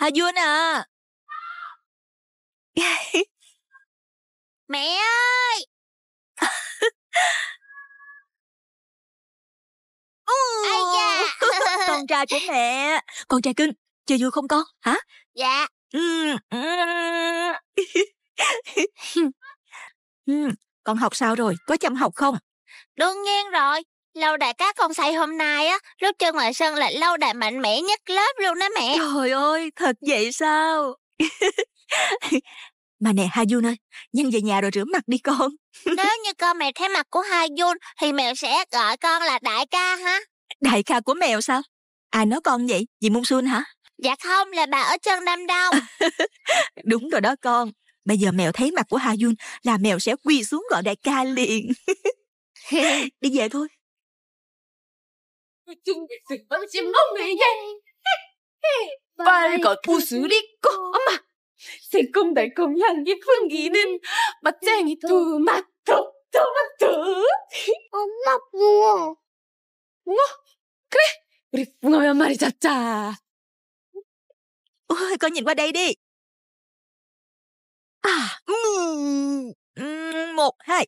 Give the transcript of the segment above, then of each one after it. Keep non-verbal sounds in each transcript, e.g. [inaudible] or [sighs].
Hajun à Mẹ ơi [laughs] [laughs] Con trai của mẹ Con trai cưng Chơi vui không con hả Dạ [laughs] Con học sao rồi Có chăm học không Đương nhiên rồi Lâu đại các con say hôm nay á, lúc chơi ngoài sân là lâu đại mạnh mẽ nhất lớp luôn đó mẹ. Trời ơi, thật vậy sao? [laughs] mà nè Hai Jun ơi, nhanh về nhà rồi rửa mặt đi con. [laughs] Nếu như con mẹ thấy mặt của Hai Jun thì mẹ sẽ gọi con là đại ca hả? Đại ca của mèo sao? Ai nói con vậy? Dì Mung Sun hả? Dạ không, là bà ở chân đâm đâu. [laughs] Đúng rồi đó con. Bây giờ mèo thấy mặt của Hà Jun là mèo sẽ quỳ xuống gọi đại ca liền. Đi về thôi. 지금 너무 얘기해. 빨갛고 수리고 엄마 새콤달콤 향기 풍기는 맛쟁이 토마토 토마토 엄마 붕어 붕어? 그래 우리 붕어 몇 마리 잡자 ôi con nhìn qua đây đi à một hai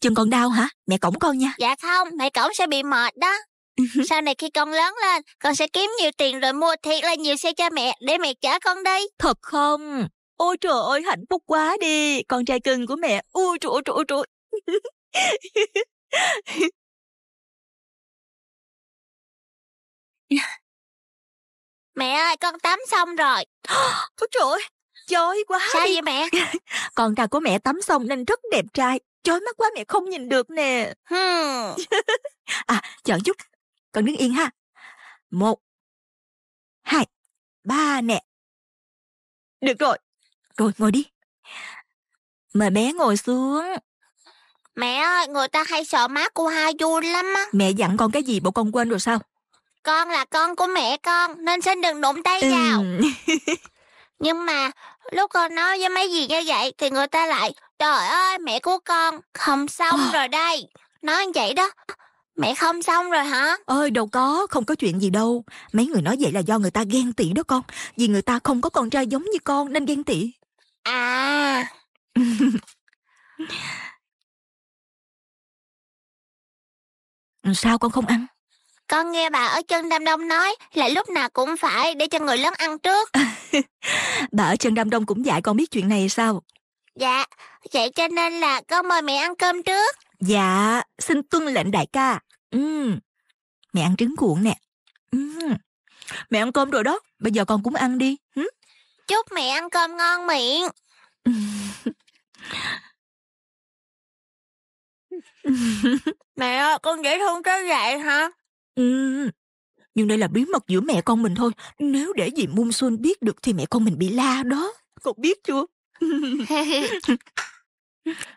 Chân còn đau hả? Mẹ cõng con nha. Dạ không, mẹ cõng sẽ bị mệt đó. Ừ Sau này khi con lớn lên, con sẽ kiếm nhiều tiền rồi mua thiệt là nhiều xe cho mẹ để mẹ chở con đi. Thật không? Ôi trời ơi, hạnh phúc quá đi. Con trai cưng của mẹ. Ôi trời ôi trời ôi trời. [laughs] Mẹ ơi, con tắm xong rồi. [gasps] Ôi trời ơi, chói quá. Sao đi. vậy mẹ? [laughs] con trai của mẹ tắm xong nên rất đẹp trai. Chói mắt quá mẹ không nhìn được nè. [laughs] à, chọn chút. Con đứng yên ha. Một. Hai. Ba nè. Được rồi. Rồi ngồi đi. Mời bé ngồi xuống. Mẹ ơi, người ta hay sợ má của hai vui lắm á. Mẹ dặn con cái gì bộ con quên rồi sao? Con là con của mẹ con, nên xin đừng đụng tay ừ. vào. [laughs] Nhưng mà Lúc con nói với mấy gì như vậy thì người ta lại Trời ơi mẹ của con không xong rồi đây Nói vậy đó Mẹ không xong rồi hả? Ơi đâu có, không có chuyện gì đâu Mấy người nói vậy là do người ta ghen tị đó con Vì người ta không có con trai giống như con nên ghen tị À [laughs] Sao con không ăn? Con nghe bà ở chân Đam Đông nói là lúc nào cũng phải để cho người lớn ăn trước. [laughs] bà ở chân Đam Đông cũng dạy con biết chuyện này sao? Dạ, vậy cho nên là con mời mẹ ăn cơm trước. Dạ, xin tuân lệnh đại ca. Ừ, mẹ ăn trứng cuộn nè. Ừ. Mẹ ăn cơm rồi đó, bây giờ con cũng ăn đi. Ừ? Chúc mẹ ăn cơm ngon miệng. [laughs] mẹ ơi, con dễ thương tới vậy hả? Ừ, nhưng đây là bí mật giữa mẹ con mình thôi. Nếu để dì Mung Xuân biết được thì mẹ con mình bị la đó. Cậu biết chưa? [laughs]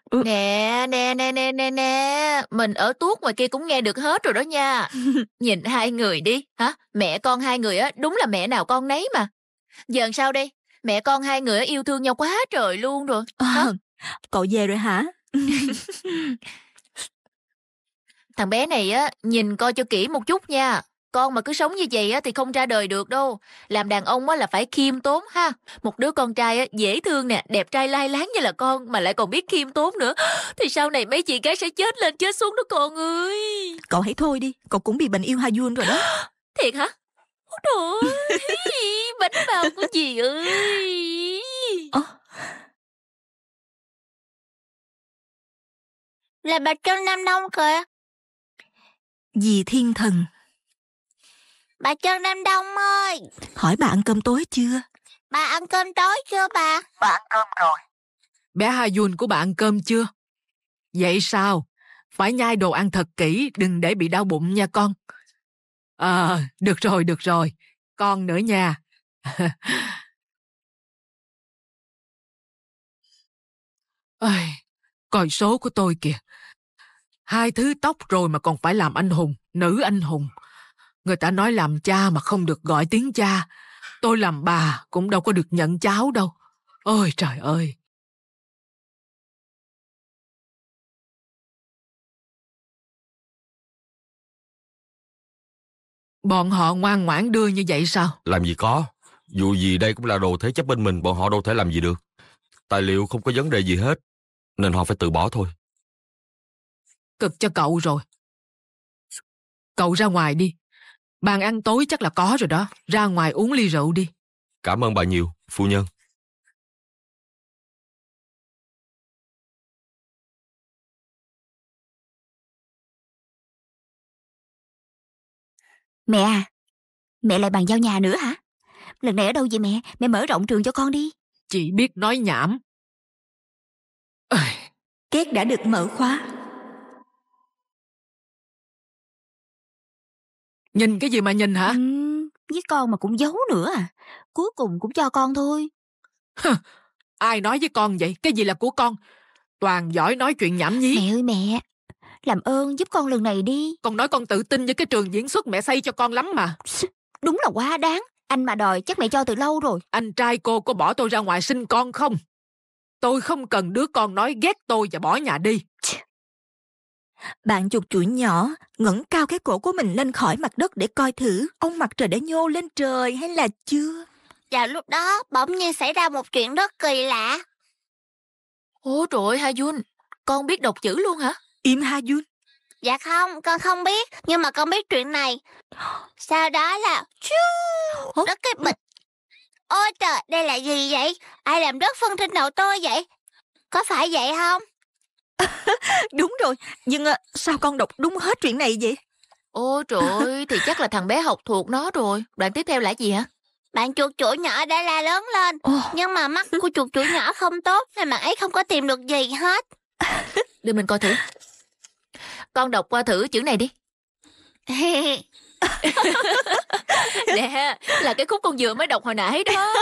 Ừ. nè, nè, nè, nè, nè, nè. Mình ở tuốt ngoài kia cũng nghe được hết rồi đó nha. [laughs] Nhìn hai người đi. hả Mẹ con hai người á đúng là mẹ nào con nấy mà. Giờ sao đây? Mẹ con hai người yêu thương nhau quá trời luôn rồi. À, cậu về rồi hả? [laughs] Thằng bé này á, nhìn coi cho kỹ một chút nha. Con mà cứ sống như vậy á, thì không ra đời được đâu. Làm đàn ông á, là phải khiêm tốn ha. Một đứa con trai á, dễ thương nè, đẹp trai lai láng như là con mà lại còn biết khiêm tốn nữa. [gasps] Thì sau này mấy chị gái sẽ chết lên chết xuống đó con ơi. Cậu hãy thôi đi, cậu cũng bị bệnh yêu Ha Jun rồi đó. [gasps] Thiệt hả? Ôi trời ơi, [laughs] bánh bao của chị ơi. Ờ. Là bà Trân Nam nông kìa. Dì thiên thần Bà Trần Nam Đông ơi Hỏi bà ăn cơm tối chưa Bà ăn cơm tối chưa bà Bà ăn cơm rồi Bé Hà Dùn của bà ăn cơm chưa Vậy sao Phải nhai đồ ăn thật kỹ Đừng để bị đau bụng nha con à, được rồi được rồi Con nữa nha Ôi, [laughs] coi số của tôi kìa Hai thứ tóc rồi mà còn phải làm anh hùng, nữ anh hùng. Người ta nói làm cha mà không được gọi tiếng cha. Tôi làm bà cũng đâu có được nhận cháu đâu. Ôi trời ơi! Bọn họ ngoan ngoãn đưa như vậy sao? Làm gì có. Dù gì đây cũng là đồ thế chấp bên mình, bọn họ đâu thể làm gì được. Tài liệu không có vấn đề gì hết, nên họ phải tự bỏ thôi. Cực cho cậu rồi. Cậu ra ngoài đi. Bàn ăn tối chắc là có rồi đó. Ra ngoài uống ly rượu đi. Cảm ơn bà nhiều, phu nhân. Mẹ à, mẹ lại bàn giao nhà nữa hả? Lần này ở đâu vậy mẹ? Mẹ mở rộng trường cho con đi. Chị biết nói nhảm. Ây. Két đã được mở khóa, Nhìn cái gì mà nhìn hả? Ừ, với con mà cũng giấu nữa à. Cuối cùng cũng cho con thôi. ai nói với con vậy? Cái gì là của con? Toàn giỏi nói chuyện nhảm nhí. Mẹ ơi mẹ, làm ơn giúp con lần này đi. Con nói con tự tin với cái trường diễn xuất mẹ xây cho con lắm mà. Đúng là quá đáng. Anh mà đòi chắc mẹ cho từ lâu rồi. Anh trai cô có bỏ tôi ra ngoài sinh con không? Tôi không cần đứa con nói ghét tôi và bỏ nhà đi. Bạn chuột chuỗi nhỏ ngẩng cao cái cổ của mình lên khỏi mặt đất để coi thử ông mặt trời đã nhô lên trời hay là chưa. Vào dạ, lúc đó, bỗng nhiên xảy ra một chuyện rất kỳ lạ. Ôi trời Ha Jun, con biết đọc chữ luôn hả? Im Ha Jun. Dạ không, con không biết, nhưng mà con biết chuyện này. Sau đó là chú đất cái bịch. Ôi trời, đây là gì vậy? Ai làm đất phân trên đầu tôi vậy? Có phải vậy không? [laughs] Đúng rồi, nhưng ờ, sao con đọc đúng hết chuyện này vậy? Ôi trời thì chắc là thằng bé học thuộc nó rồi. Đoạn tiếp theo là gì hả? Bạn chuột chuỗi nhỏ đã la lớn lên, nhưng mà mắt của chuột chuỗi nhỏ không tốt nên bạn ấy không có tìm được gì hết. [laughs] Để mình coi thử. Con đọc qua thử chữ này đi. [laughs] nè, là cái khúc con vừa mới đọc hồi nãy đó.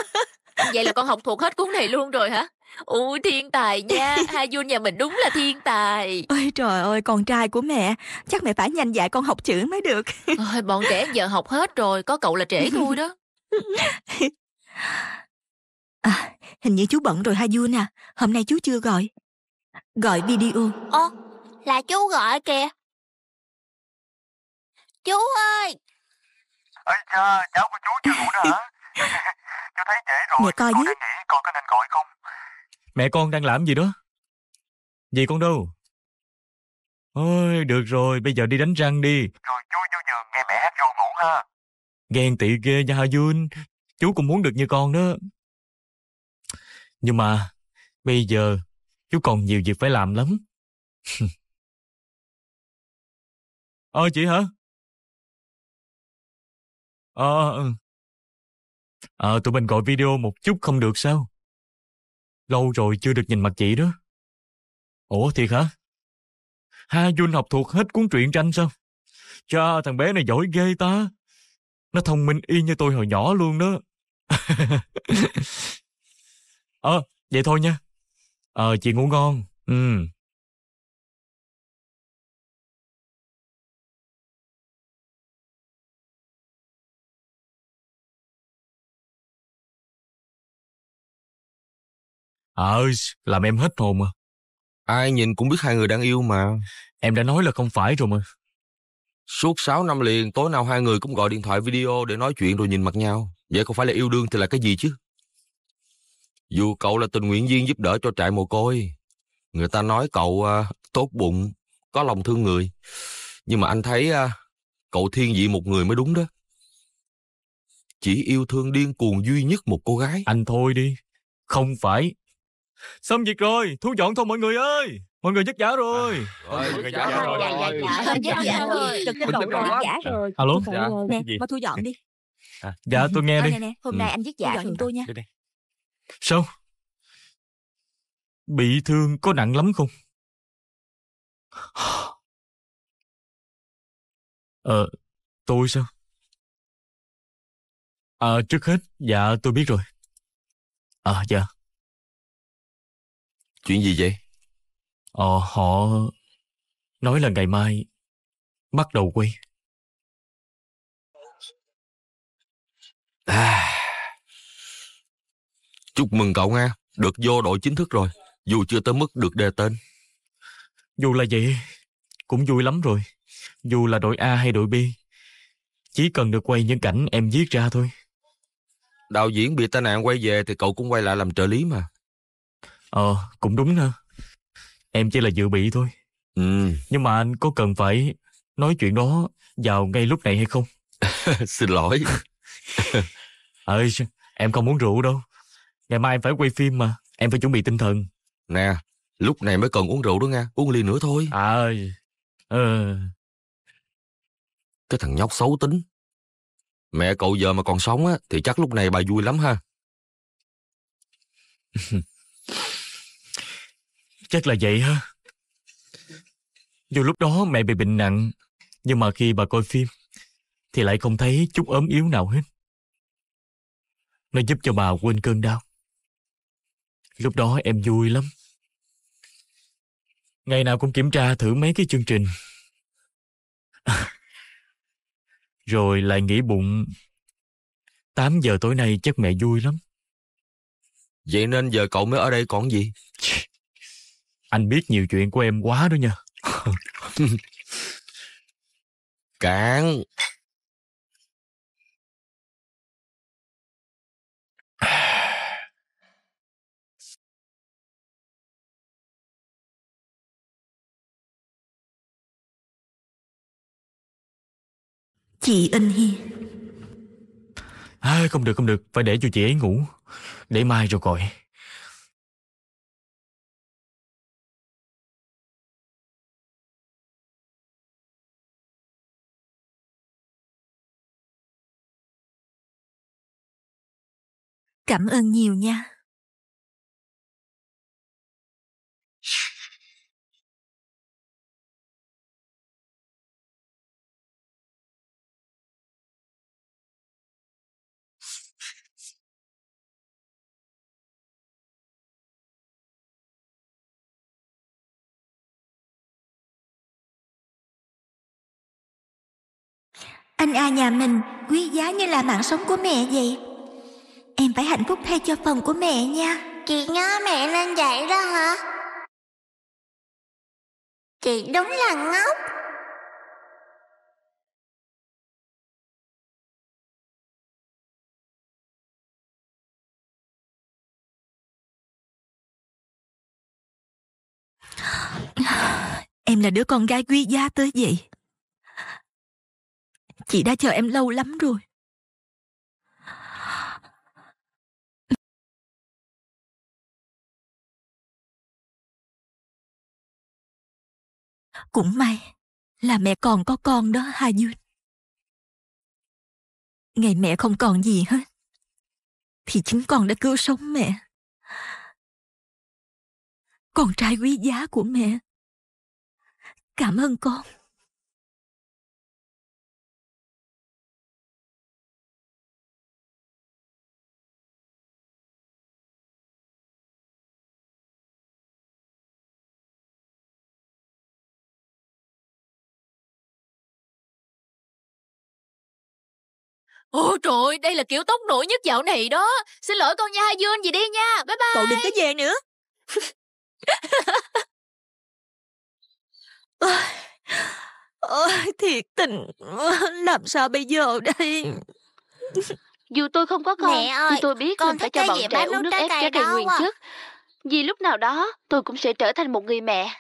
Vậy là con học thuộc hết cuốn này luôn rồi hả? Ủa thiên tài nha, [laughs] hai Jun nhà mình đúng là thiên tài. Ôi trời ơi, con trai của mẹ, chắc mẹ phải nhanh dạy con học chữ mới được. [laughs] Ôi, bọn trẻ giờ học hết rồi, có cậu là trễ thôi đó. À, hình như chú bận rồi hai Jun à, hôm nay chú chưa gọi. Gọi video. Ồ, là chú gọi kìa. Chú ơi! Ê, à, cháu của chú chưa ngủ nữa hả? [laughs] chú thấy trễ rồi. Mẹ coi với. Con có nên gọi không? Mẹ con đang làm gì đó? Gì con đâu? Ôi, được rồi, bây giờ đi đánh răng đi. Rồi chú vô giường nghe mẹ hát vô ngủ ha. Ghen tị ghê nha Hà Duyên. Chú cũng muốn được như con đó. Nhưng mà, bây giờ, chú còn nhiều việc phải làm lắm. [laughs] ờ, chị hả? Ờ, ừ. ờ, tụi mình gọi video một chút không được sao? Lâu rồi chưa được nhìn mặt chị đó. Ủa thiệt hả? Ha Jun học thuộc hết cuốn truyện tranh sao? Cha thằng bé này giỏi ghê ta. Nó thông minh y như tôi hồi nhỏ luôn đó. [laughs] ờ, à, vậy thôi nha. Ờ, à, chị ngủ ngon. Ừ. Ờ, làm em hết hồn mà Ai nhìn cũng biết hai người đang yêu mà. Em đã nói là không phải rồi mà. Suốt 6 năm liền, tối nào hai người cũng gọi điện thoại video để nói chuyện rồi nhìn mặt nhau. Vậy không phải là yêu đương thì là cái gì chứ? Dù cậu là tình nguyện viên giúp đỡ cho trại mồ côi, người ta nói cậu uh, tốt bụng, có lòng thương người. Nhưng mà anh thấy uh, cậu thiên vị một người mới đúng đó. Chỉ yêu thương điên cuồng duy nhất một cô gái. Anh thôi đi, không phải Xong việc rồi, thu dọn thôi mọi người ơi. Mọi người dứt à, giả rồi. Rồi, dứt dạ, dạ, dạ, giả rồi. Dứt giả rồi. Trực tiếp đụng dứt giả rồi. Alo. Dạ. Nè, mà thu dọn đi. À, dạ tôi nghe ờ, đi. Nè, nè, hôm ừ. nay anh dứt giả giùm tôi nha. Sao? Bị thương có nặng lắm không? Ờ, tôi sao? À, trước hết, dạ tôi biết rồi. À, dạ. Chuyện gì vậy? Ờ, họ nói là ngày mai bắt đầu quay. À, chúc mừng cậu nha, được vô đội chính thức rồi, dù chưa tới mức được đề tên. Dù là vậy, cũng vui lắm rồi, dù là đội A hay đội B, chỉ cần được quay những cảnh em viết ra thôi. Đạo diễn bị tai nạn quay về thì cậu cũng quay lại làm trợ lý mà. Ờ, cũng đúng ha. Em chỉ là dự bị thôi. Ừ. Nhưng mà anh có cần phải nói chuyện đó vào ngay lúc này hay không? [laughs] Xin lỗi. [laughs] Ơi, à, em không muốn rượu đâu. Ngày mai em phải quay phim mà, em phải chuẩn bị tinh thần. Nè, lúc này mới cần uống rượu đó nha, uống ly nữa thôi. À ơi. Ờ. Cái thằng nhóc xấu tính. Mẹ cậu giờ mà còn sống á thì chắc lúc này bà vui lắm ha. [laughs] Chắc là vậy ha. Dù lúc đó mẹ bị bệnh nặng, nhưng mà khi bà coi phim, thì lại không thấy chút ốm yếu nào hết. Nó giúp cho bà quên cơn đau. Lúc đó em vui lắm. Ngày nào cũng kiểm tra thử mấy cái chương trình. [laughs] rồi lại nghĩ bụng 8 giờ tối nay chắc mẹ vui lắm. Vậy nên giờ cậu mới ở đây còn gì? anh biết nhiều chuyện của em quá đó nha [laughs] cạn [sighs] chị anh hi à, không được không được phải để cho chị ấy ngủ để mai rồi gọi Cảm ơn nhiều nha. Anh A à, nhà mình quý giá như là mạng sống của mẹ vậy. Em phải hạnh phúc thay cho phần của mẹ nha Chị ngó mẹ nên dạy đó hả Chị đúng là ngốc Em là đứa con gái quý giá tới vậy Chị đã chờ em lâu lắm rồi Cũng may là mẹ còn có con đó Hà Dương. Ngày mẹ không còn gì hết, thì chính con đã cứu sống mẹ. Con trai quý giá của mẹ. Cảm ơn con. Ôi trời, đây là kiểu tóc nổi nhất dạo này đó. Xin lỗi con nha Hai Dương gì đi nha. Bye bye. Cậu đừng có về nữa. [laughs] Ôi, thiệt tình, làm sao bây giờ đây? Dù tôi không có con, Mẹ ơi, tôi biết con mình phải cho bọn trẻ uống nước ép trái cây nguyên à. chất. Vì lúc nào đó, tôi cũng sẽ trở thành một người mẹ.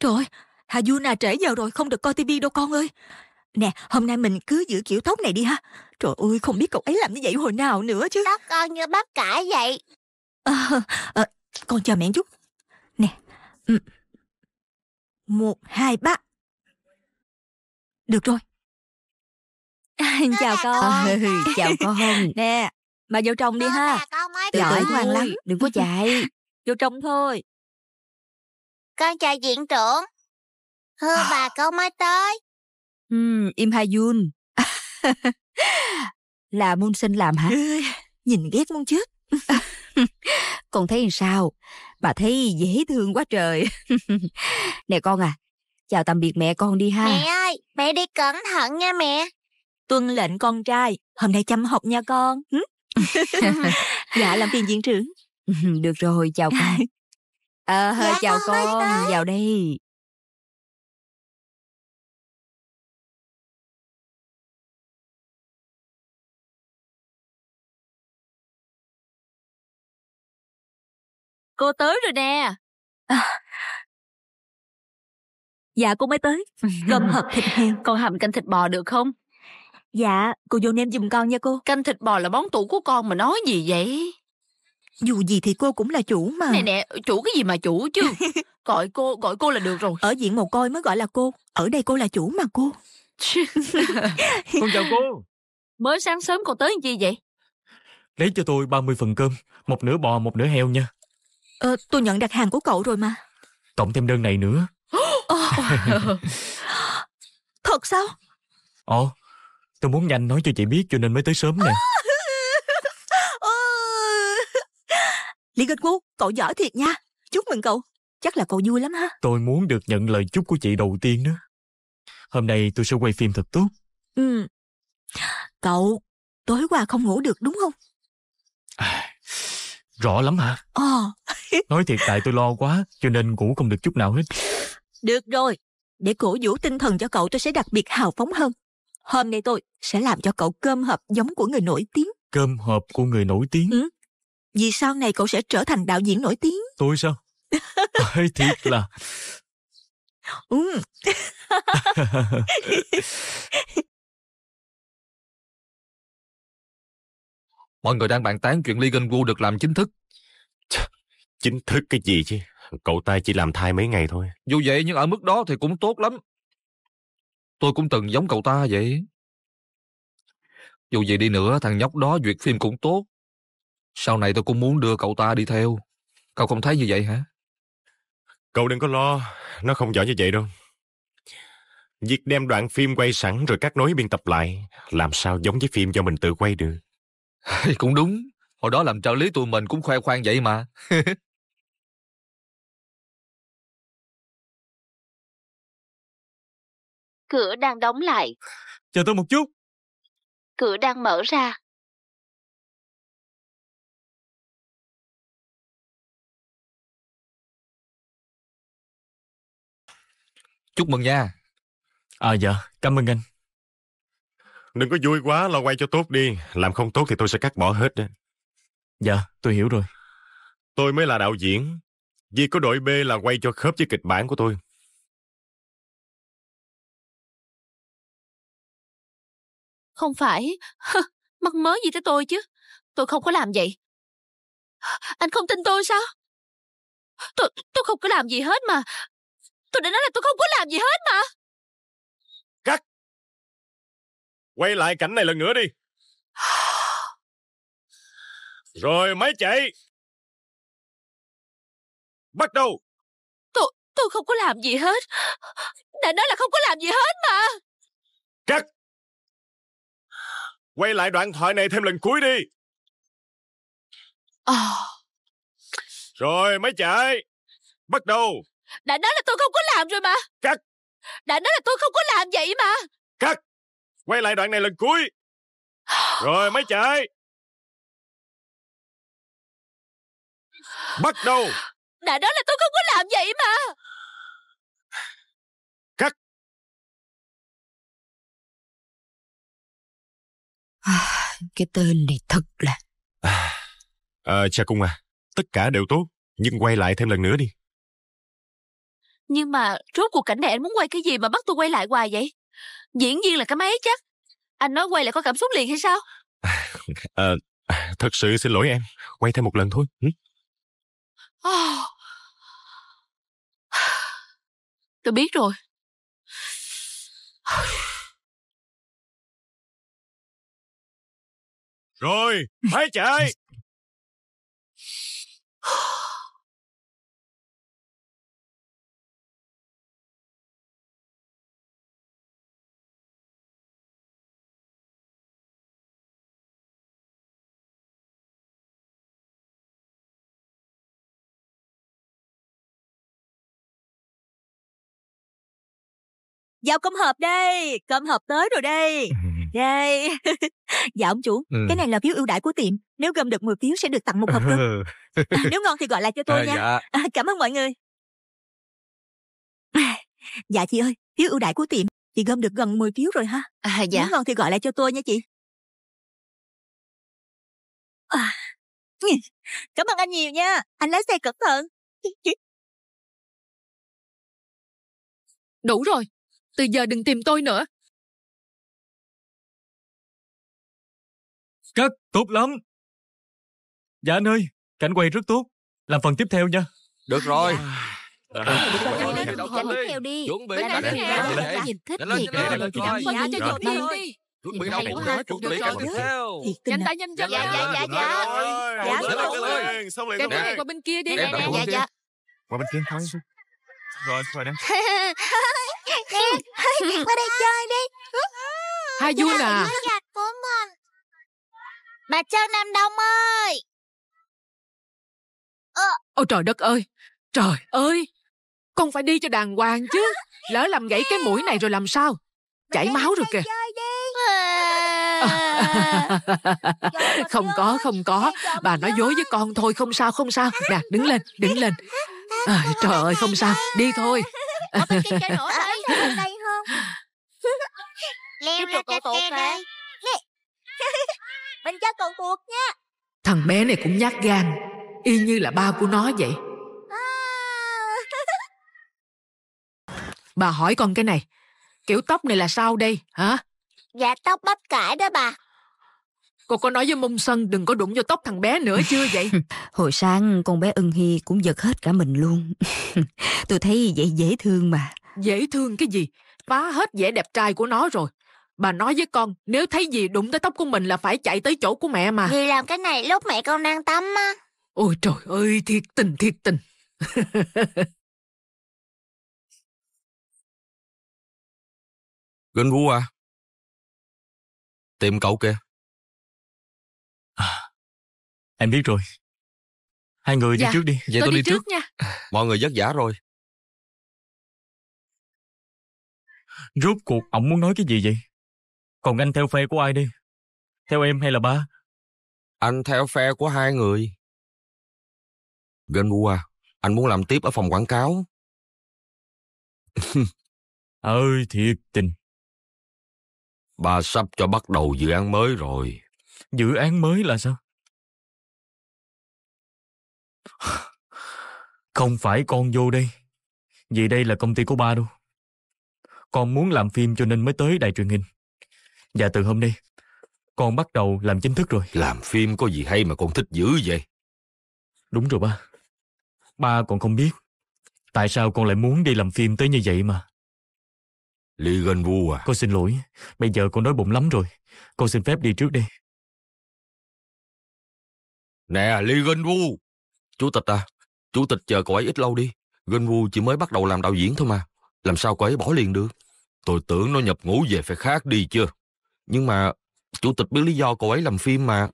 Trời Hà Du nà trễ giờ rồi, không được coi tivi đâu con ơi. Nè, hôm nay mình cứ giữ kiểu tóc này đi ha. Trời ơi, không biết cậu ấy làm như vậy hồi nào nữa chứ. Tóc con như bắp cải vậy. À, à, con chờ mẹ chút. Nè. Một, hai, ba. Được rồi. [laughs] chào con. À, chào con. Nè, mà vô trong đi ha. Giỏi ngoan lắm, đừng có chạy. [laughs] Vô trong thôi. Con chào diện trưởng. Hư bà con mới tới. Ừ, Im Ha Yoon. là Moon Sinh làm hả? Nhìn ghét muốn chết. con thấy sao? Bà thấy dễ thương quá trời. nè con à, chào tạm biệt mẹ con đi ha. Mẹ ơi, mẹ đi cẩn thận nha mẹ. Tuân lệnh con trai, hôm nay chăm học nha con. [laughs] dạ, làm phiền viện trưởng. [laughs] Được rồi, chào con. À, dạ, ờ, chào con, con vào đây. Cô tới rồi nè. À. Dạ cô mới tới. Cơm [laughs] hộp thịt heo. Con hầm canh thịt bò được không? Dạ, cô vô nêm giùm con nha cô. Canh thịt bò là món tủ của con mà nói gì vậy? Dù gì thì cô cũng là chủ mà. Nè nè, chủ cái gì mà chủ chứ. [laughs] gọi cô, gọi cô là được rồi. Ở diện mồ côi mới gọi là cô. Ở đây cô là chủ mà cô. [laughs] con chào cô. Mới sáng sớm cô tới gì vậy? Lấy cho tôi 30 phần cơm, một nửa bò, một nửa heo nha. Ờ, tôi nhận đặt hàng của cậu rồi mà Cộng thêm đơn này nữa Thật sao? Ồ, tôi muốn nhanh nói cho chị biết cho nên mới tới sớm nè Lý Kinh Vũ, cậu giỏi thiệt nha Chúc mừng cậu Chắc là cậu vui lắm ha Tôi muốn được nhận lời chúc của chị đầu tiên đó Hôm nay tôi sẽ quay phim thật tốt Ừ Cậu, tối qua không ngủ được đúng không? À, rõ lắm hả? Ồ. [laughs] Nói thiệt tại tôi lo quá, cho nên ngủ không được chút nào hết. Được rồi, để cổ vũ tinh thần cho cậu tôi sẽ đặc biệt hào phóng hơn. Hôm nay tôi sẽ làm cho cậu cơm hộp giống của người nổi tiếng. Cơm hộp của người nổi tiếng? Ừ. Vì sau này cậu sẽ trở thành đạo diễn nổi tiếng. Tôi sao? [laughs] Ôi, thiệt là... Ừ. [laughs] Mọi người đang bàn tán chuyện Lee Gun Woo được làm chính thức Chính thức cái gì chứ? Cậu ta chỉ làm thai mấy ngày thôi. Dù vậy nhưng ở mức đó thì cũng tốt lắm. Tôi cũng từng giống cậu ta vậy. Dù gì đi nữa, thằng nhóc đó duyệt phim cũng tốt. Sau này tôi cũng muốn đưa cậu ta đi theo. Cậu không thấy như vậy hả? Cậu đừng có lo, nó không giỏi như vậy đâu. Việc đem đoạn phim quay sẵn rồi cắt nối biên tập lại, làm sao giống với phim do mình tự quay được. [laughs] cũng đúng, hồi đó làm trợ lý tụi mình cũng khoe khoang vậy mà. [laughs] cửa đang đóng lại. Chờ tôi một chút. Cửa đang mở ra. Chúc mừng nha. Ờ à, dạ, cảm ơn anh. Đừng có vui quá, lo quay cho tốt đi. Làm không tốt thì tôi sẽ cắt bỏ hết đó. Dạ, tôi hiểu rồi. Tôi mới là đạo diễn. Vì có đội B là quay cho khớp với kịch bản của tôi. Không phải, [laughs] mắc mớ gì tới tôi chứ. Tôi không có làm vậy. Anh không tin tôi sao? Tôi, tôi không có làm gì hết mà. Tôi đã nói là tôi không có làm gì hết mà. Cắt. Quay lại cảnh này lần nữa đi. [sighs] Rồi máy chạy. Bắt đầu. Tôi, tôi không có làm gì hết. Đã nói là không có làm gì hết mà. Cắt. Quay lại đoạn thoại này thêm lần cuối đi. À. Rồi máy chạy. Bắt đầu. Đã nói là tôi không có làm rồi mà. Cắt. Đã nói là tôi không có làm vậy mà. Cắt. Quay lại đoạn này lần cuối. Rồi máy chạy. Bắt đầu. Đã nói là tôi không có làm vậy mà. [sighs] cái tên này thật là... À, à, cha cung à, tất cả đều tốt, nhưng quay lại thêm lần nữa đi. Nhưng mà rốt cuộc cảnh này anh muốn quay cái gì mà bắt tôi quay lại hoài vậy? Diễn viên là cái máy chắc. Anh nói quay lại có cảm xúc liền hay sao? À, [laughs] à, thật sự xin lỗi em, quay thêm một lần thôi. Ừ? Oh. Tôi biết rồi. Rồi, máy chạy. Giao cơm hộp đây, cơm hộp tới rồi đây. Yay. dạ ông chủ, ừ. cái này là phiếu ưu đãi của tiệm. Nếu gom được 10 phiếu sẽ được tặng một hộp cơm. Ừ. à, [laughs] nếu ngon thì gọi lại cho tôi à, nha. Dạ. À, cảm ơn mọi người. À, dạ chị ơi, phiếu ưu đãi của tiệm. Chị gom được gần 10 phiếu rồi ha. À, dạ. Nếu ngon thì gọi lại cho tôi nha chị. À, ừ, cảm ơn anh nhiều nha. Anh lái xe cẩn thận. Đủ rồi, từ giờ đừng tìm tôi nữa. Cắt, tốt lắm. Dạ anh ơi, cảnh quay rất tốt. Làm phần tiếp theo nha. Được rồi. À. À, à, theo đi. Chuẩn bị đánh ra. Nhìn thích thiệt. Đánh cho vô tiên đi. Chuẩn bị đâu quá ha, chuẩn bị cách tiếp theo. Nhanh tay nhanh chân. Dạ, dạ, dạ, dạ. Dạ, xong rồi. Cái này qua bên kia đi. Dạ, dạ, dạ. Qua bên kia thôi. Rồi, rồi đang. Nè, qua đây chơi đi. Hai vui nè. Nhạc của mình. Bà Trơn Nam Đông ơi! Ờ. Ôi trời đất ơi! Trời ơi! Con phải đi cho đàng hoàng chứ. [laughs] Lỡ làm gãy cái mũi này rồi làm sao? Chảy máu rồi kìa. [laughs] không có, không có. Bà nói dối với con thôi, không sao, không sao. Nè, đứng lên, đứng lên. À, trời ơi, không sao. Đi thôi. [laughs] Leo lên cái cây đây mình cho cậu cuộc nha thằng bé này cũng nhát gan y như là ba của nó vậy à. [laughs] bà hỏi con cái này kiểu tóc này là sao đây hả dạ tóc bắp cải đó bà Cô có nói với Mông Sân đừng có đụng vô tóc thằng bé nữa chưa vậy? [laughs] Hồi sáng con bé ưng hi cũng giật hết cả mình luôn. [laughs] Tôi thấy vậy dễ thương mà. Dễ thương cái gì? Phá hết vẻ đẹp trai của nó rồi bà nói với con nếu thấy gì đụng tới tóc của mình là phải chạy tới chỗ của mẹ mà dì làm cái này lúc mẹ con đang tắm á ôi trời ơi thiệt tình thiệt tình gánh [laughs] vũ à tìm cậu kìa à, em biết rồi hai người dạ, đi trước đi vậy tôi, tôi đi, đi trước. trước nha [laughs] mọi người vất giả rồi rốt cuộc ông muốn nói cái gì vậy còn anh theo phe của ai đi? Theo em hay là ba? Anh theo phe của hai người. gần à, anh muốn làm tiếp ở phòng quảng cáo. [laughs] ơi thiệt tình. Bà sắp cho bắt đầu dự án mới rồi. Dự án mới là sao? [sighs] Không phải con vô đây. Vì đây là công ty của ba đâu. Con muốn làm phim cho nên mới tới đài truyền hình. Dạ từ hôm nay, con bắt đầu làm chính thức rồi. Làm phim có gì hay mà con thích dữ vậy? Đúng rồi ba. Ba còn không biết. Tại sao con lại muốn đi làm phim tới như vậy mà? Lý Gân Vu à? Con xin lỗi, bây giờ con nói bụng lắm rồi. Con xin phép đi trước đi. Nè, Lý Gân Vu! Chủ tịch à, chủ tịch chờ cậu ấy ít lâu đi. Gân Vu chỉ mới bắt đầu làm đạo diễn thôi mà. Làm sao cậu ấy bỏ liền được? Tôi tưởng nó nhập ngũ về phải khác đi chưa? Nhưng mà chủ tịch biết lý do cậu ấy làm phim mà.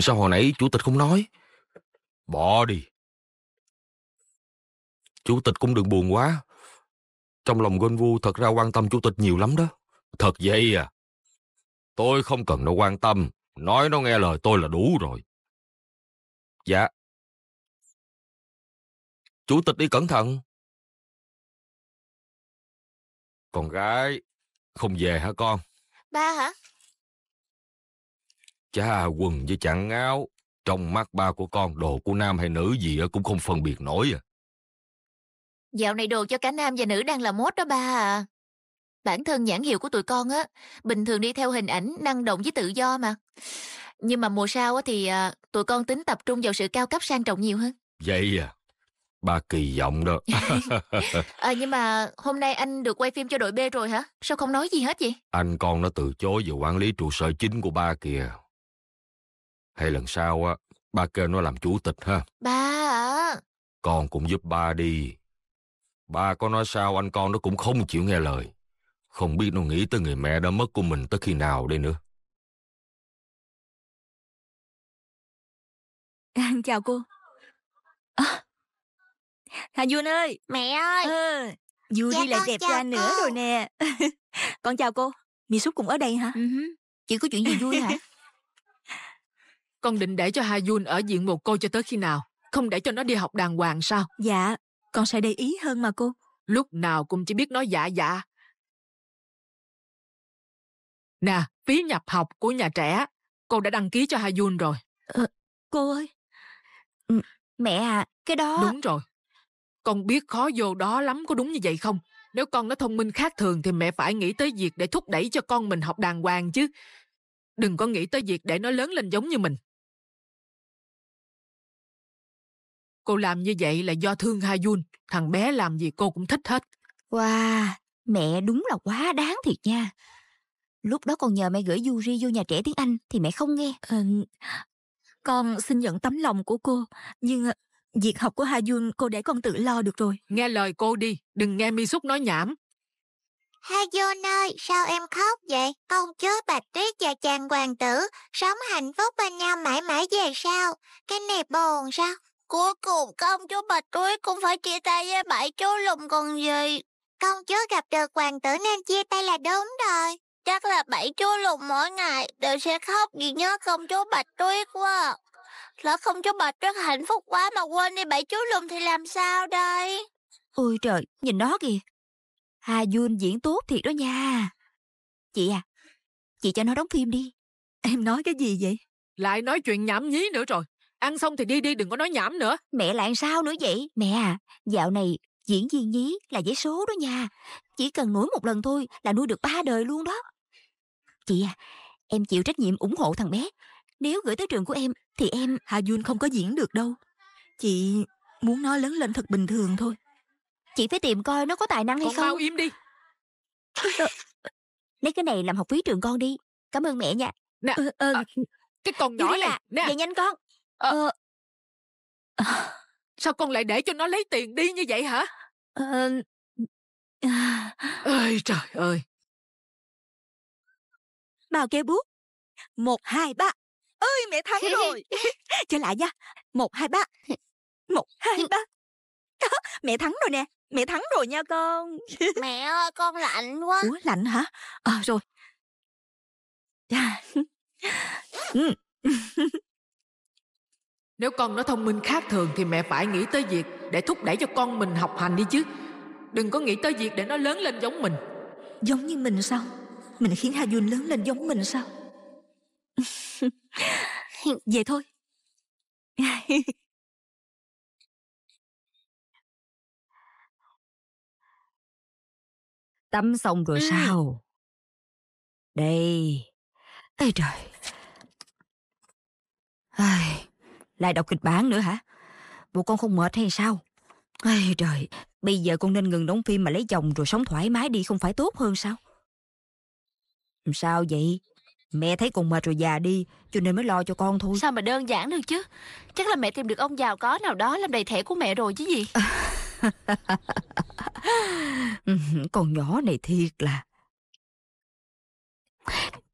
Sao hồi nãy chủ tịch không nói? Bỏ đi. Chủ tịch cũng đừng buồn quá. Trong lòng Gôn Vu thật ra quan tâm chủ tịch nhiều lắm đó. Thật vậy à? Tôi không cần nó quan tâm. Nói nó nghe lời tôi là đủ rồi. Dạ. Chủ tịch đi cẩn thận. Con gái, không về hả con? Ba hả? Cha quần với chẳng áo, trong mắt ba của con đồ của nam hay nữ gì cũng không phân biệt nổi à. Dạo này đồ cho cả nam và nữ đang là mốt đó ba à. Bản thân nhãn hiệu của tụi con á, bình thường đi theo hình ảnh năng động với tự do mà. Nhưng mà mùa sau á thì à, tụi con tính tập trung vào sự cao cấp sang trọng nhiều hơn. Vậy à, ba kỳ vọng đó. [laughs] à, nhưng mà hôm nay anh được quay phim cho đội B rồi hả? Sao không nói gì hết vậy? Anh con nó từ chối về quản lý trụ sở chính của ba kìa. Hay lần sau á, ba kêu nó làm chủ tịch ha. Ba ạ. Con cũng giúp ba đi. Ba có nói sao anh con nó cũng không chịu nghe lời. Không biết nó nghĩ tới người mẹ đã mất của mình tới khi nào đây nữa. [laughs] Chào cô. À, Hà Duyên ơi. Mẹ ơi. Ừ, Duyên dạ, đi lại đẹp ra cô. nữa rồi nè. [laughs] con chào cô. Mì súp cũng ở đây hả? Uh-huh. Ừ Chỉ có chuyện gì vui hả? [laughs] Con định để cho Ha Jun ở diện một cô cho tới khi nào? Không để cho nó đi học đàng hoàng sao? Dạ, con sẽ để ý hơn mà cô. Lúc nào cũng chỉ biết nói dạ dạ. Nè, phí nhập học của nhà trẻ, cô đã đăng ký cho Ha Jun rồi. Ờ, cô ơi, mẹ à, cái đó... Đúng rồi, con biết khó vô đó lắm có đúng như vậy không? Nếu con nó thông minh khác thường thì mẹ phải nghĩ tới việc để thúc đẩy cho con mình học đàng hoàng chứ. Đừng có nghĩ tới việc để nó lớn lên giống như mình. Cô làm như vậy là do thương Ha Yun, thằng bé làm gì cô cũng thích hết. Wow, mẹ đúng là quá đáng thiệt nha. Lúc đó con nhờ mẹ gửi Yuri vô nhà trẻ tiếng Anh thì mẹ không nghe. Ừ, con xin nhận tấm lòng của cô, nhưng ờ, việc học của Ha Yun cô để con tự lo được rồi. Nghe lời cô đi, đừng nghe Mi Súc nói nhảm. Hayon ơi, sao em khóc vậy? Công chúa Bạch Tuyết và chàng hoàng tử sống hạnh phúc bên nhau mãi mãi về sao? Cái này buồn sao? Cuối cùng công chúa Bạch Tuyết cũng phải chia tay với bảy chú lùng còn gì. Công chúa gặp được hoàng tử nên chia tay là đúng rồi. Chắc là bảy chú lùng mỗi ngày đều sẽ khóc vì nhớ công chúa Bạch Tuyết quá. À. Lỡ không chú Bạch Tuyết hạnh phúc quá mà quên đi bảy chú lùng thì làm sao đây? Ôi trời, nhìn đó kìa, Ha à, Duyên diễn tốt thiệt đó nha. Chị à, chị cho nó đóng phim đi. Em nói cái gì vậy? Lại nói chuyện nhảm nhí nữa rồi. Ăn xong thì đi đi, đừng có nói nhảm nữa. Mẹ lại sao nữa vậy? Mẹ à, dạo này diễn viên nhí là giấy số đó nha. Chỉ cần nuôi một lần thôi là nuôi được ba đời luôn đó. Chị à, em chịu trách nhiệm ủng hộ thằng bé. Nếu gửi tới trường của em thì em... Ha Duyên không có diễn được đâu. Chị muốn nó lớn lên thật bình thường thôi. Chị phải tìm coi nó có tài năng hay con không Con im đi ờ, Lấy cái này làm học phí trường con đi Cảm ơn mẹ nha Nè ờ, ờ, à, Cái con nhỏ này à, nè vậy nhanh con ờ, ờ, à, Sao con lại để cho nó lấy tiền đi như vậy hả ờ, à, trời ơi Bao kê bút Một hai ba Ơi mẹ thắng [laughs] rồi Trở lại nha Một hai ba Một hai ba Mẹ thắng rồi nè Mẹ thắng rồi nha con [laughs] Mẹ ơi con lạnh quá Ủa lạnh hả Ờ à, rồi ừ. [laughs] Nếu con nó thông minh khác thường Thì mẹ phải nghĩ tới việc Để thúc đẩy cho con mình học hành đi chứ Đừng có nghĩ tới việc để nó lớn lên giống mình Giống như mình sao Mình khiến Hà Duyên lớn lên giống mình sao [laughs] Vậy thôi Tắm xong rồi sao? Đây. Ây trời. Ai, lại đọc kịch bản nữa hả? Bộ con không mệt hay sao? Ây trời, bây giờ con nên ngừng đóng phim mà lấy chồng rồi sống thoải mái đi không phải tốt hơn sao? Sao vậy? Mẹ thấy con mệt rồi già đi Cho nên mới lo cho con thôi Sao mà đơn giản được chứ Chắc là mẹ tìm được ông giàu có nào đó Làm đầy thẻ của mẹ rồi chứ gì à. [laughs] con nhỏ này thiệt là...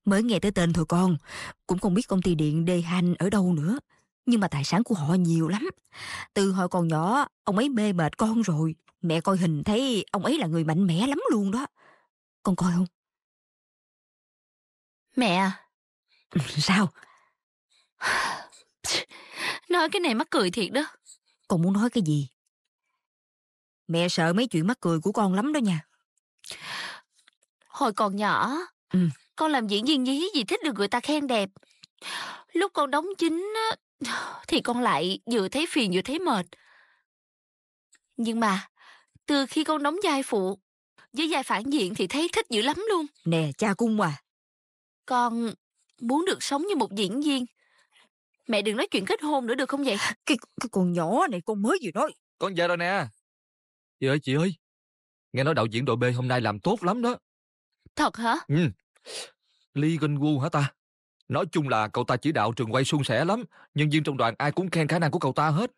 Mới nghe tới tên thôi con, cũng không biết công ty điện đề hành ở đâu nữa. Nhưng mà tài sản của họ nhiều lắm. Từ hồi còn nhỏ, ông ấy mê mệt con rồi. Mẹ coi hình thấy ông ấy là người mạnh mẽ lắm luôn đó. Con coi không? Mẹ à? [laughs] Sao? [sighs] Nói cái này mắc cười thiệt đó. Con muốn nói cái gì? Mẹ sợ mấy chuyện mắc cười của con lắm đó nha. Hồi còn nhỏ, ừ. con làm diễn viên nhí vì thích được người ta khen đẹp. Lúc con đóng chính thì con lại vừa thấy phiền vừa thấy mệt. Nhưng mà từ khi con đóng vai phụ với vai phản diện thì thấy thích dữ lắm luôn. Nè, cha cung à. Con muốn được sống như một diễn viên. Mẹ đừng nói chuyện kết hôn nữa được không vậy? [laughs] Cái, cái con nhỏ này con mới vừa nói. Con về rồi nè. Chị ơi, chị ơi, nghe nói đạo diễn đội B hôm nay làm tốt lắm đó. Thật hả? Ừ. Lee Gun-woo hả ta? Nói chung là cậu ta chỉ đạo trường quay suôn sẻ lắm, nhân viên trong đoàn ai cũng khen khả năng của cậu ta hết.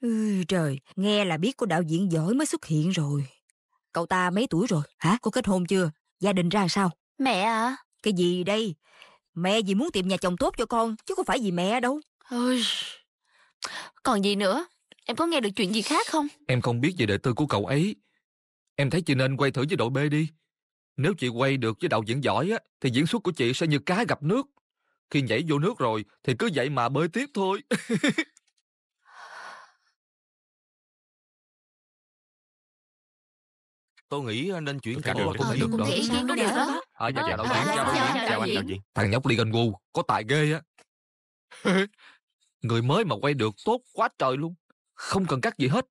Ừ, trời, nghe là biết có đạo diễn giỏi mới xuất hiện rồi. Cậu ta mấy tuổi rồi, hả? Có kết hôn chưa? Gia đình ra sao? Mẹ à? Cái gì đây? Mẹ gì muốn tìm nhà chồng tốt cho con, chứ không phải vì mẹ đâu. Ôi, còn gì nữa? Em có nghe được chuyện gì khác không? Em không biết về đời tư của cậu ấy. Em thấy chị nên quay thử với đội B đi. Nếu chị quay được với đạo diễn giỏi á, thì diễn xuất của chị sẽ như cá gặp nước. Khi nhảy vô nước rồi thì cứ vậy mà bơi tiếp thôi. [laughs] tôi nghĩ ờ, nên chuyển cả đội cũng được đó. Ý kiến dạ, đó đó. Dạ, à, dạ, dạ, dạ. đạo diễn, chào anh, chào diễn. Thằng nhóc đi gần gù, có tài ghê á. [laughs] Người mới mà quay được tốt quá trời luôn không cần cắt gì hết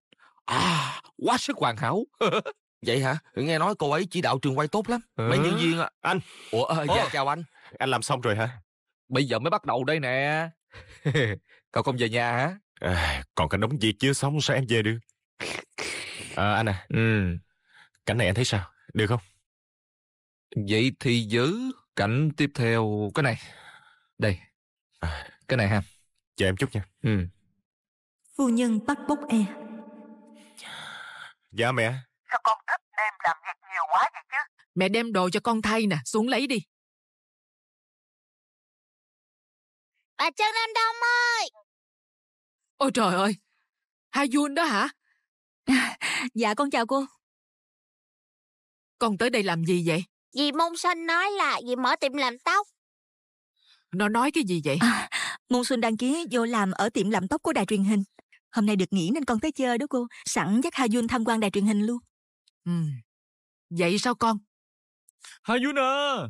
à quá sức hoàn hảo [laughs] vậy hả nghe nói cô ấy chỉ đạo trường quay tốt lắm ừ. mấy nhân viên à. anh ủa à, dạ Ô. chào anh anh làm xong rồi hả bây giờ mới bắt đầu đây nè [laughs] cậu không về nhà hả à, còn cảnh đống việc chưa xong sao em về được [laughs] à, anh à ừ cảnh này anh thấy sao được không vậy thì giữ cảnh tiếp theo cái này đây à. cái này ha chờ em chút nha ừ Phu nhân bắt bốc e. Dạ mẹ. Sao con thích em làm việc nhiều quá vậy chứ? Mẹ đem đồ cho con thay nè, xuống lấy đi. Bà Trân Anh Đông ơi! Ôi trời ơi! Hai Jun đó hả? [laughs] dạ con chào cô. Con tới đây làm gì vậy? Dì Mông Xanh nói là dì mở tiệm làm tóc. Nó nói cái gì vậy? À, Mông Xuân đăng ký vô làm ở tiệm làm tóc của đài truyền hình hôm nay được nghỉ nên con tới chơi đó cô sẵn dắt ha Jun tham quan đài truyền hình luôn ừ vậy sao con ha Jun à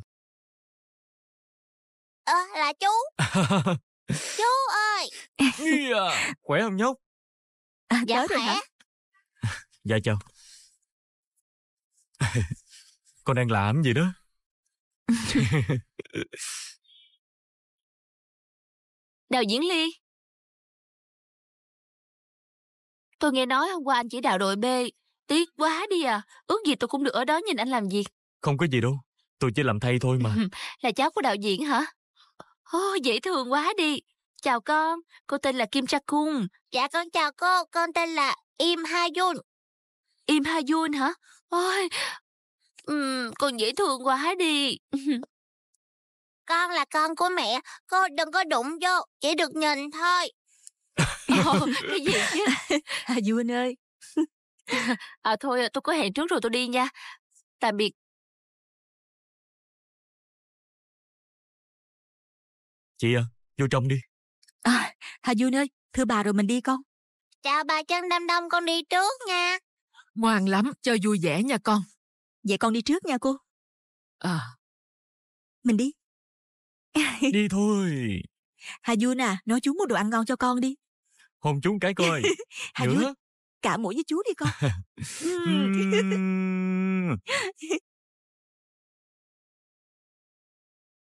ờ à, là chú [laughs] chú ơi yeah. À, khỏe không nhóc à, dạ tới khỏe rồi hả? [laughs] dạ chào [laughs] con đang làm gì đó đạo diễn ly Tôi nghe nói hôm qua anh chỉ đạo đội B. Tiếc quá đi à, ước gì tôi cũng được ở đó nhìn anh làm việc. Không có gì đâu, tôi chỉ làm thay thôi mà. [laughs] là cháu của đạo diễn hả? Ô, dễ thương quá đi. Chào con, cô tên là Kim Cha Kung. Dạ con chào cô, con tên là Im Ha Yun. Im Ha Yun hả? Ôi, um, con dễ thương quá đi. [laughs] con là con của mẹ, cô đừng có đụng vô, chỉ được nhìn thôi. Ờ, cái gì chứ? [laughs] À, Duyên ơi. [laughs] À thôi, tôi có hẹn trước rồi tôi đi nha. Tạm biệt. Chị à, vô trong đi. À, Hà Duyên ơi, thưa bà rồi mình đi con. Chào bà chân Đâm Đông, con đi trước nha. Ngoan lắm, cho vui vẻ nha con. Vậy con đi trước nha cô. À. Mình đi. đi thôi. Hà [laughs] Duyên à nói chú mua đồ ăn ngon cho con đi hôn chú cái coi hà [laughs] nữa cả mũi với chú đi con [laughs] [laughs]